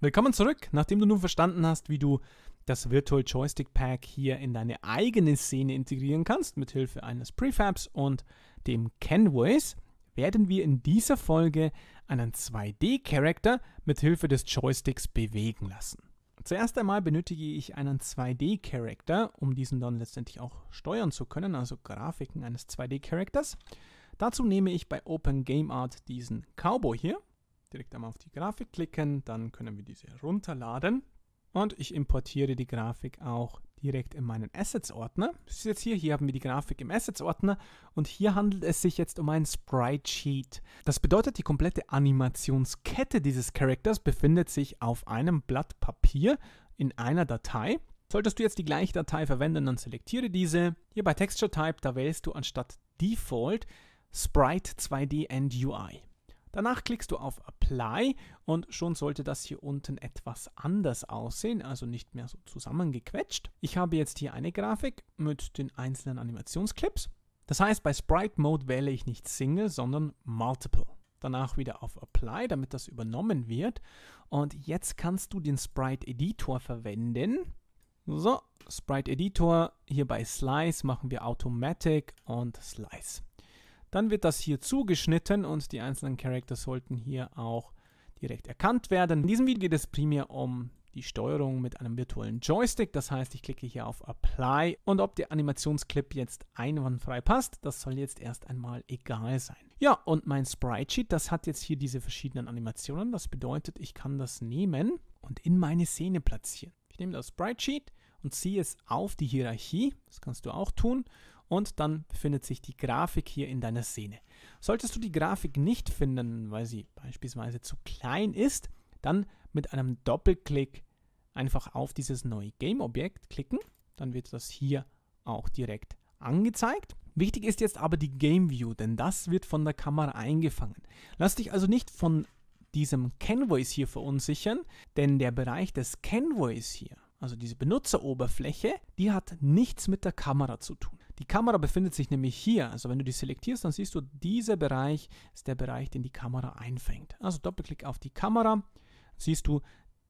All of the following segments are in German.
Willkommen zurück, nachdem du nun verstanden hast, wie du das Virtual Joystick Pack hier in deine eigene Szene integrieren kannst, mit Hilfe eines Prefabs und dem Canvas, werden wir in dieser Folge einen 2D-Charakter Hilfe des Joysticks bewegen lassen. Zuerst einmal benötige ich einen 2D-Charakter, um diesen dann letztendlich auch steuern zu können, also Grafiken eines 2D-Charakters. Dazu nehme ich bei Open Game Art diesen Cowboy hier direkt einmal auf die Grafik klicken, dann können wir diese herunterladen. Und ich importiere die Grafik auch direkt in meinen Assets-Ordner. Das ist jetzt hier, hier haben wir die Grafik im Assets-Ordner und hier handelt es sich jetzt um ein Sprite-Sheet. Das bedeutet, die komplette Animationskette dieses Charakters befindet sich auf einem Blatt Papier in einer Datei. Solltest du jetzt die gleiche Datei verwenden, dann selektiere diese. Hier bei Texture Type, da wählst du anstatt Default Sprite 2D and UI. Danach klickst du auf Apply und schon sollte das hier unten etwas anders aussehen, also nicht mehr so zusammengequetscht. Ich habe jetzt hier eine Grafik mit den einzelnen Animationsclips. Das heißt, bei Sprite Mode wähle ich nicht Single, sondern Multiple. Danach wieder auf Apply, damit das übernommen wird. Und jetzt kannst du den Sprite Editor verwenden. So, Sprite Editor, hier bei Slice machen wir Automatic und Slice. Dann wird das hier zugeschnitten und die einzelnen Characters sollten hier auch direkt erkannt werden. In diesem Video geht es primär um die Steuerung mit einem virtuellen Joystick. Das heißt, ich klicke hier auf Apply und ob der Animationsclip jetzt einwandfrei passt, das soll jetzt erst einmal egal sein. Ja, und mein Sprite Sheet, das hat jetzt hier diese verschiedenen Animationen. Das bedeutet, ich kann das nehmen und in meine Szene platzieren. Ich nehme das Sprite Sheet und ziehe es auf die Hierarchie. Das kannst du auch tun und dann befindet sich die Grafik hier in deiner Szene. Solltest du die Grafik nicht finden, weil sie beispielsweise zu klein ist, dann mit einem Doppelklick einfach auf dieses neue Game-Objekt klicken, dann wird das hier auch direkt angezeigt. Wichtig ist jetzt aber die Game View, denn das wird von der Kamera eingefangen. Lass dich also nicht von diesem Canvoice hier verunsichern, denn der Bereich des Canvoice hier, also diese Benutzeroberfläche, die hat nichts mit der Kamera zu tun. Die Kamera befindet sich nämlich hier. Also wenn du die selektierst, dann siehst du, dieser Bereich ist der Bereich, den die Kamera einfängt. Also Doppelklick auf die Kamera, siehst du,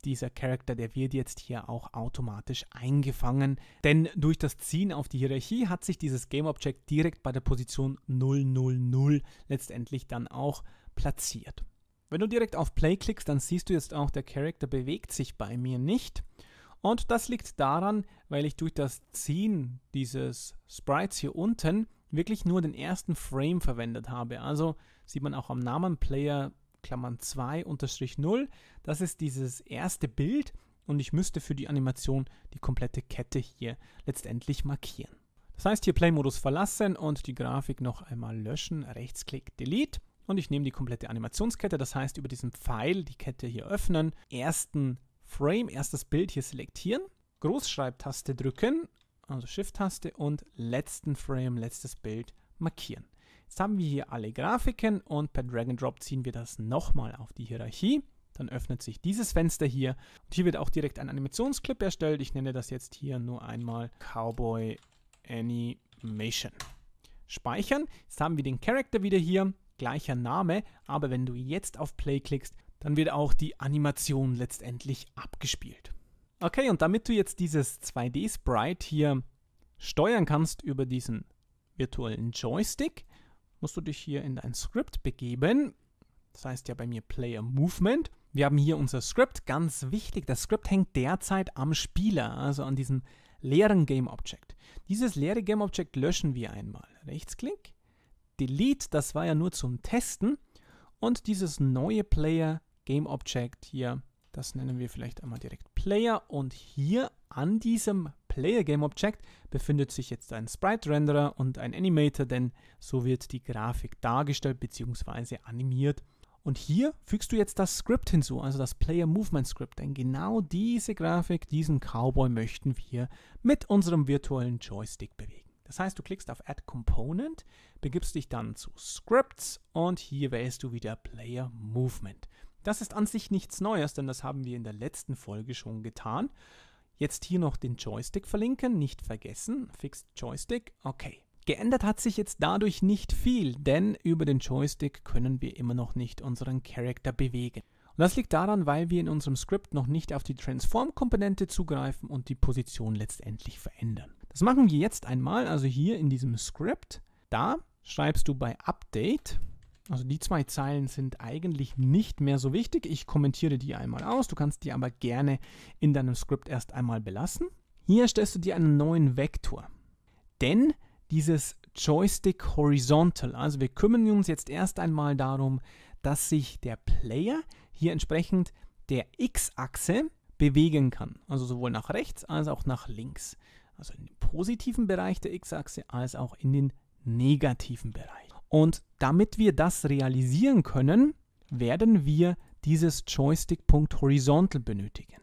dieser Charakter, der wird jetzt hier auch automatisch eingefangen, denn durch das Ziehen auf die Hierarchie hat sich dieses Game Object direkt bei der Position 000 letztendlich dann auch platziert. Wenn du direkt auf Play klickst, dann siehst du jetzt auch, der Charakter bewegt sich bei mir nicht. Und das liegt daran, weil ich durch das Ziehen dieses Sprites hier unten wirklich nur den ersten Frame verwendet habe. Also sieht man auch am Namen Player Klammern 2 unterstrich 0. Das ist dieses erste Bild und ich müsste für die Animation die komplette Kette hier letztendlich markieren. Das heißt hier Play-Modus verlassen und die Grafik noch einmal löschen, Rechtsklick Delete und ich nehme die komplette Animationskette, das heißt über diesen Pfeil die Kette hier öffnen, ersten Frame, erstes Bild hier selektieren, Großschreibtaste drücken, also Shift-Taste und letzten Frame, letztes Bild markieren. Jetzt haben wir hier alle Grafiken und per Drag and Drop ziehen wir das nochmal auf die Hierarchie. Dann öffnet sich dieses Fenster hier und hier wird auch direkt ein Animationsclip erstellt. Ich nenne das jetzt hier nur einmal Cowboy Animation. Speichern. Jetzt haben wir den Charakter wieder hier, gleicher Name, aber wenn du jetzt auf Play klickst, dann wird auch die Animation letztendlich abgespielt. Okay, und damit du jetzt dieses 2D-Sprite hier steuern kannst über diesen virtuellen Joystick, musst du dich hier in dein Script begeben. Das heißt ja bei mir Player Movement. Wir haben hier unser Script, ganz wichtig, das Script hängt derzeit am Spieler, also an diesem leeren Game Object. Dieses leere Game Object löschen wir einmal. Rechtsklick, Delete, das war ja nur zum Testen. Und dieses neue Player Game Object hier, das nennen wir vielleicht einmal direkt Player und hier an diesem Player Game Object befindet sich jetzt ein Sprite Renderer und ein Animator, denn so wird die Grafik dargestellt bzw. animiert. Und hier fügst du jetzt das Script hinzu, also das Player Movement Script, denn genau diese Grafik, diesen Cowboy möchten wir mit unserem virtuellen Joystick bewegen. Das heißt, du klickst auf Add Component, begibst dich dann zu Scripts und hier wählst du wieder Player Movement. Das ist an sich nichts Neues, denn das haben wir in der letzten Folge schon getan. Jetzt hier noch den Joystick verlinken, nicht vergessen. Fixed Joystick, okay. Geändert hat sich jetzt dadurch nicht viel, denn über den Joystick können wir immer noch nicht unseren Charakter bewegen. Und das liegt daran, weil wir in unserem Script noch nicht auf die Transform-Komponente zugreifen und die Position letztendlich verändern. Das machen wir jetzt einmal, also hier in diesem Script. Da schreibst du bei Update also die zwei Zeilen sind eigentlich nicht mehr so wichtig. Ich kommentiere die einmal aus. Du kannst die aber gerne in deinem Skript erst einmal belassen. Hier stellst du dir einen neuen Vektor. Denn dieses Joystick Horizontal, also wir kümmern uns jetzt erst einmal darum, dass sich der Player hier entsprechend der X-Achse bewegen kann. Also sowohl nach rechts als auch nach links. Also in den positiven Bereich der X-Achse als auch in den negativen Bereich. Und damit wir das realisieren können, werden wir dieses Joystick.horizontal benötigen.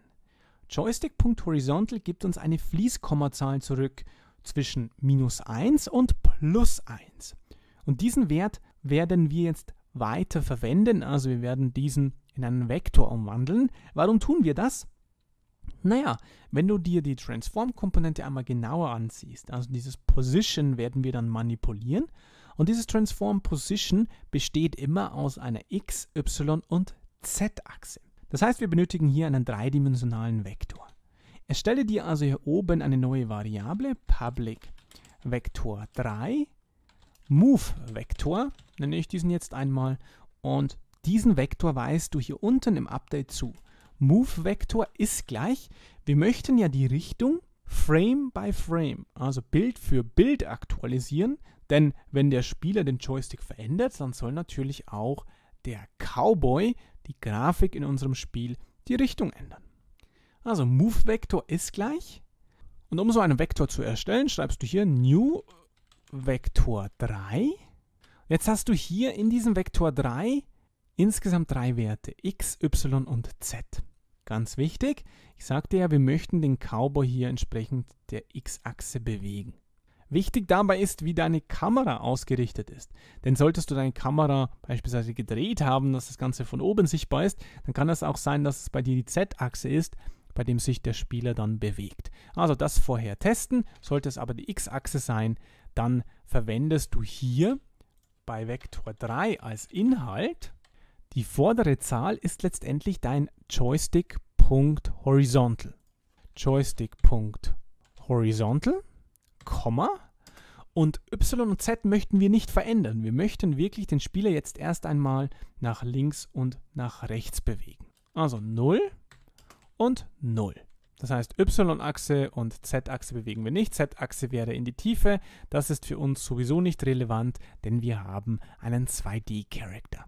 Joystick.horizontal gibt uns eine Fließkommazahl zurück zwischen minus 1 und plus 1. Und diesen Wert werden wir jetzt weiter verwenden, also wir werden diesen in einen Vektor umwandeln. Warum tun wir das? Naja, wenn du dir die Transform-Komponente einmal genauer ansiehst, also dieses Position werden wir dann manipulieren und dieses Transform Position besteht immer aus einer X, Y und Z-Achse. Das heißt, wir benötigen hier einen dreidimensionalen Vektor. Erstelle dir also hier oben eine neue Variable, public Vektor 3, Move Vektor, nenne ich diesen jetzt einmal, und diesen Vektor weist du hier unten im Update zu. Move Vektor ist gleich, wir möchten ja die Richtung Frame by Frame, also Bild für Bild aktualisieren, denn wenn der Spieler den Joystick verändert, dann soll natürlich auch der Cowboy, die Grafik in unserem Spiel, die Richtung ändern. Also Move Vector ist gleich. Und um so einen Vektor zu erstellen, schreibst du hier New Vektor 3. Jetzt hast du hier in diesem Vektor 3 insgesamt drei Werte, x, y und z. Ganz wichtig, ich sagte ja, wir möchten den Cowboy hier entsprechend der X-Achse bewegen. Wichtig dabei ist, wie deine Kamera ausgerichtet ist. Denn solltest du deine Kamera beispielsweise gedreht haben, dass das Ganze von oben sichtbar ist, dann kann es auch sein, dass es bei dir die Z-Achse ist, bei dem sich der Spieler dann bewegt. Also das vorher testen. Sollte es aber die X-Achse sein, dann verwendest du hier bei Vektor 3 als Inhalt die vordere Zahl ist letztendlich dein Joystick.horizontal. Joystick.horizontal, Komma. Und Y und Z möchten wir nicht verändern. Wir möchten wirklich den Spieler jetzt erst einmal nach links und nach rechts bewegen. Also 0 und 0. Das heißt, Y-Achse und Z-Achse bewegen wir nicht. Z-Achse wäre in die Tiefe. Das ist für uns sowieso nicht relevant, denn wir haben einen 2D-Charakter.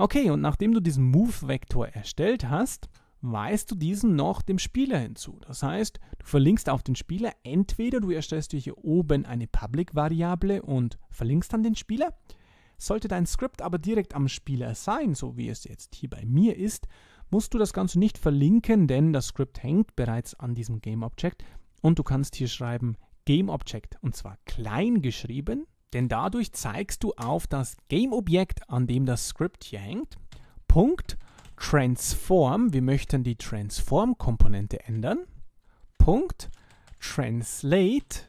Okay, und nachdem du diesen Move-Vektor erstellt hast, weist du diesen noch dem Spieler hinzu. Das heißt, du verlinkst auf den Spieler, entweder du erstellst dir hier oben eine Public-Variable und verlinkst dann den Spieler. Sollte dein Skript aber direkt am Spieler sein, so wie es jetzt hier bei mir ist, musst du das Ganze nicht verlinken, denn das Skript hängt bereits an diesem GameObject und du kannst hier schreiben GameObject und zwar klein geschrieben denn dadurch zeigst du auf das Game-Objekt, an dem das Script hier hängt, Punkt Transform, wir möchten die Transform-Komponente ändern, Punkt Translate,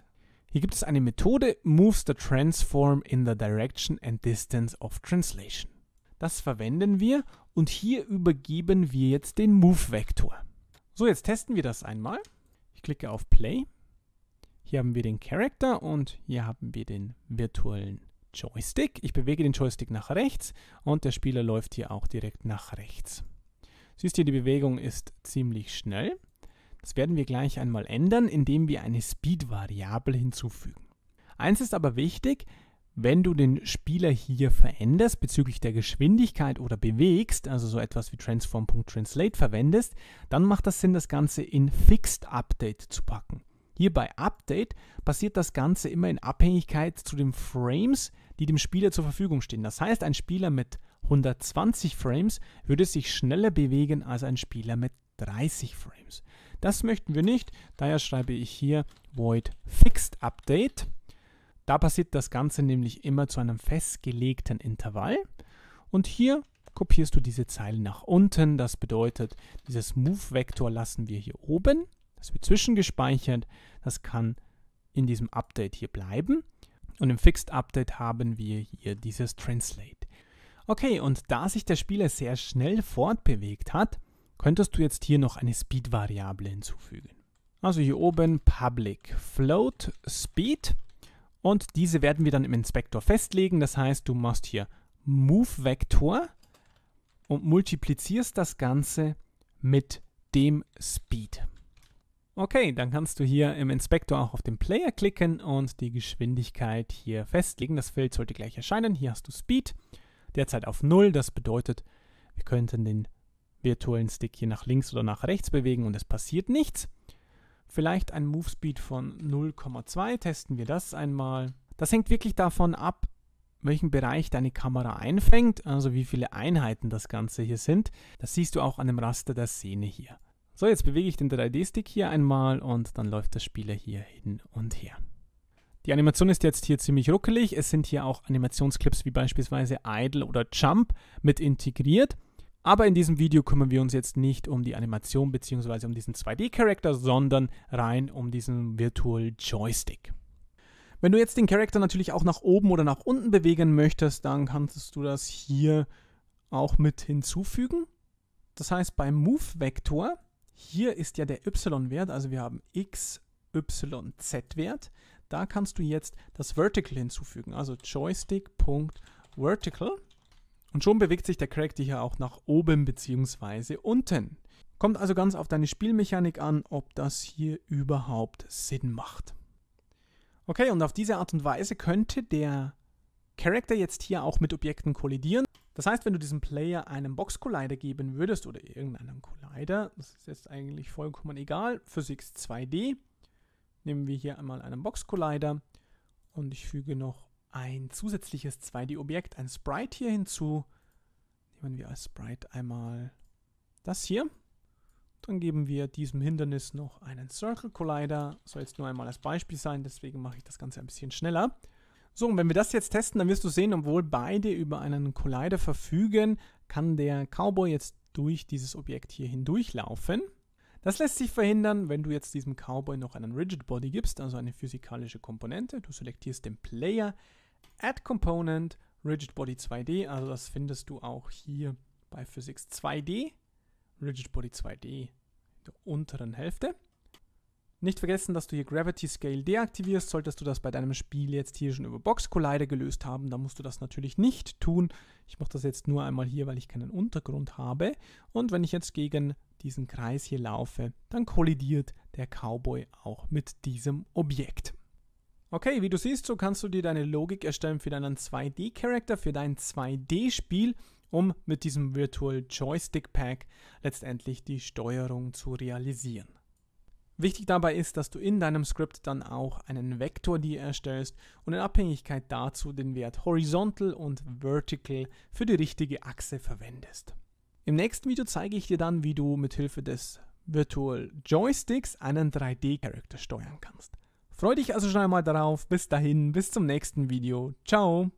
hier gibt es eine Methode, moves the transform in the direction and distance of translation. Das verwenden wir und hier übergeben wir jetzt den Move-Vektor. So, jetzt testen wir das einmal. Ich klicke auf Play hier haben wir den Character und hier haben wir den virtuellen Joystick. Ich bewege den Joystick nach rechts und der Spieler läuft hier auch direkt nach rechts. Siehst du, die Bewegung ist ziemlich schnell. Das werden wir gleich einmal ändern, indem wir eine Speed-Variable hinzufügen. Eins ist aber wichtig, wenn du den Spieler hier veränderst bezüglich der Geschwindigkeit oder bewegst, also so etwas wie transform.translate verwendest, dann macht das Sinn, das Ganze in Fixed Update zu packen. Hier bei Update passiert das Ganze immer in Abhängigkeit zu den Frames, die dem Spieler zur Verfügung stehen. Das heißt, ein Spieler mit 120 Frames würde sich schneller bewegen als ein Spieler mit 30 Frames. Das möchten wir nicht, daher schreibe ich hier void fixed update. Da passiert das Ganze nämlich immer zu einem festgelegten Intervall. Und hier kopierst du diese Zeile nach unten. Das bedeutet, dieses Move-Vektor lassen wir hier oben das wird zwischengespeichert. Das kann in diesem Update hier bleiben. Und im Fixed Update haben wir hier dieses Translate. Okay, und da sich der Spieler sehr schnell fortbewegt hat, könntest du jetzt hier noch eine Speed-Variable hinzufügen. Also hier oben Public Float Speed und diese werden wir dann im Inspektor festlegen. Das heißt, du machst hier Move Vector und multiplizierst das Ganze mit dem Speed. Okay, dann kannst du hier im Inspektor auch auf den Player klicken und die Geschwindigkeit hier festlegen. Das Feld sollte gleich erscheinen. Hier hast du Speed, derzeit auf 0. Das bedeutet, wir könnten den virtuellen Stick hier nach links oder nach rechts bewegen und es passiert nichts. Vielleicht ein Move Speed von 0,2. Testen wir das einmal. Das hängt wirklich davon ab, welchen Bereich deine Kamera einfängt, also wie viele Einheiten das Ganze hier sind. Das siehst du auch an dem Raster der Szene hier. So, jetzt bewege ich den 3D-Stick hier einmal und dann läuft der Spieler hier hin und her. Die Animation ist jetzt hier ziemlich ruckelig. Es sind hier auch Animationsclips wie beispielsweise Idle oder Jump mit integriert. Aber in diesem Video kümmern wir uns jetzt nicht um die Animation bzw. um diesen 2D-Charakter, sondern rein um diesen Virtual Joystick. Wenn du jetzt den Charakter natürlich auch nach oben oder nach unten bewegen möchtest, dann kannst du das hier auch mit hinzufügen. Das heißt, beim Move-Vektor hier ist ja der y-Wert, also wir haben x, y, z-Wert. Da kannst du jetzt das Vertical hinzufügen, also joystick.vertical. Und schon bewegt sich der Character hier auch nach oben bzw. unten. Kommt also ganz auf deine Spielmechanik an, ob das hier überhaupt Sinn macht. Okay, und auf diese Art und Weise könnte der Charakter jetzt hier auch mit Objekten kollidieren. Das heißt, wenn du diesem Player einen Box Collider geben würdest oder irgendeinen Collider, das ist jetzt eigentlich vollkommen egal, Physics 2D, nehmen wir hier einmal einen Box Collider und ich füge noch ein zusätzliches 2D-Objekt, ein Sprite hier hinzu. Nehmen wir als Sprite einmal das hier. Dann geben wir diesem Hindernis noch einen Circle Collider. Soll jetzt nur einmal als Beispiel sein, deswegen mache ich das Ganze ein bisschen schneller. So, und wenn wir das jetzt testen, dann wirst du sehen, obwohl beide über einen Collider verfügen, kann der Cowboy jetzt durch dieses Objekt hier hindurchlaufen. Das lässt sich verhindern, wenn du jetzt diesem Cowboy noch einen Rigid Body gibst, also eine physikalische Komponente. Du selektierst den Player, Add Component, Rigid Body 2D, also das findest du auch hier bei Physics 2D, Rigid Body 2D in der unteren Hälfte. Nicht vergessen, dass du hier Gravity Scale deaktivierst. Solltest du das bei deinem Spiel jetzt hier schon über Box Collider gelöst haben, dann musst du das natürlich nicht tun. Ich mache das jetzt nur einmal hier, weil ich keinen Untergrund habe. Und wenn ich jetzt gegen diesen Kreis hier laufe, dann kollidiert der Cowboy auch mit diesem Objekt. Okay, wie du siehst, so kannst du dir deine Logik erstellen für deinen 2D-Charakter, für dein 2D-Spiel, um mit diesem Virtual Joystick Pack letztendlich die Steuerung zu realisieren. Wichtig dabei ist, dass du in deinem Script dann auch einen Vektor dir erstellst und in Abhängigkeit dazu den Wert horizontal und vertical für die richtige Achse verwendest. Im nächsten Video zeige ich dir dann, wie du mithilfe des Virtual Joysticks einen 3D-Charakter steuern kannst. Freue dich also schon einmal darauf. Bis dahin, bis zum nächsten Video. Ciao!